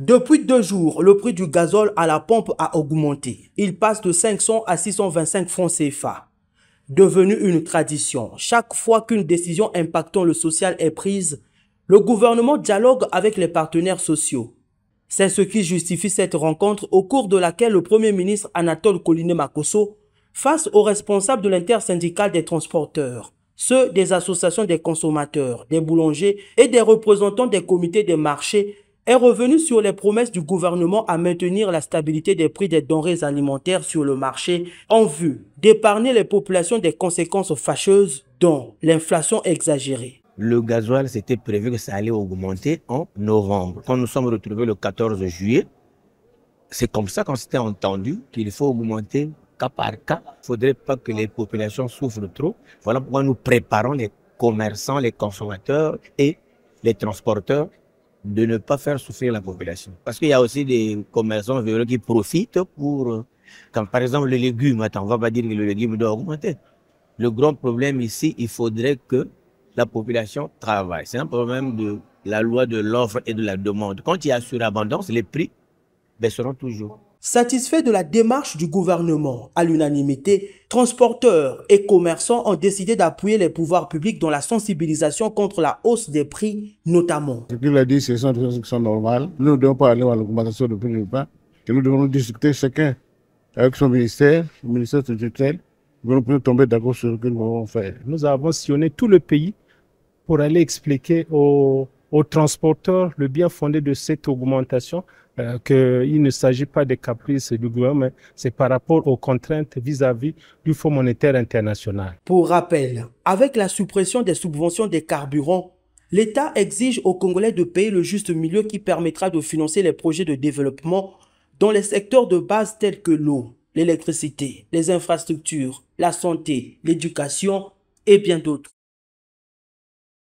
Depuis deux jours, le prix du gazole à la pompe a augmenté. Il passe de 500 à 625 francs CFA. Devenu une tradition, chaque fois qu'une décision impactant le social est prise, le gouvernement dialogue avec les partenaires sociaux. C'est ce qui justifie cette rencontre au cours de laquelle le Premier ministre Anatole Coliné Macoso face aux responsables de l'intersyndicale des transporteurs, ceux des associations des consommateurs, des boulangers et des représentants des comités des marchés est revenu sur les promesses du gouvernement à maintenir la stabilité des prix des denrées alimentaires sur le marché en vue d'épargner les populations des conséquences fâcheuses dont l'inflation exagérée. Le gasoil, c'était prévu que ça allait augmenter en novembre. Quand nous sommes retrouvés le 14 juillet, c'est comme ça qu'on s'était entendu qu'il faut augmenter cas par cas. Il faudrait pas que les populations souffrent trop. Voilà pourquoi nous préparons les commerçants, les consommateurs et les transporteurs de ne pas faire souffrir la population. Parce qu'il y a aussi des commerçants véreux qui profitent pour, comme par exemple les légumes, attends, on va pas dire que le légume doit augmenter. Le grand problème ici, il faudrait que la population travaille. C'est un problème de la loi de l'offre et de la demande. Quand il y a surabondance, les prix baisseront toujours. Satisfait de la démarche du gouvernement, à l'unanimité, transporteurs et commerçants ont décidé d'appuyer les pouvoirs publics dans la sensibilisation contre la hausse des prix, notamment. Ce qu'il a dit, c'est sont normales. Nous ne devons pas aller à l'augmentation de prix du pain. nous devons discuter chacun avec son ministère, le ministère de tutelle. Nous pouvons tomber d'accord sur ce que nous allons faire. Nous avons sillonné tout le pays pour aller expliquer aux transporteurs le bien fondé de cette augmentation euh, qu'il ne s'agit pas des caprices du gouvernement, c'est par rapport aux contraintes vis-à-vis -vis du Fonds monétaire international. Pour rappel, avec la suppression des subventions des carburants, l'État exige aux Congolais de payer le juste milieu qui permettra de financer les projets de développement dans les secteurs de base tels que l'eau, l'électricité, les infrastructures, la santé, l'éducation et bien d'autres.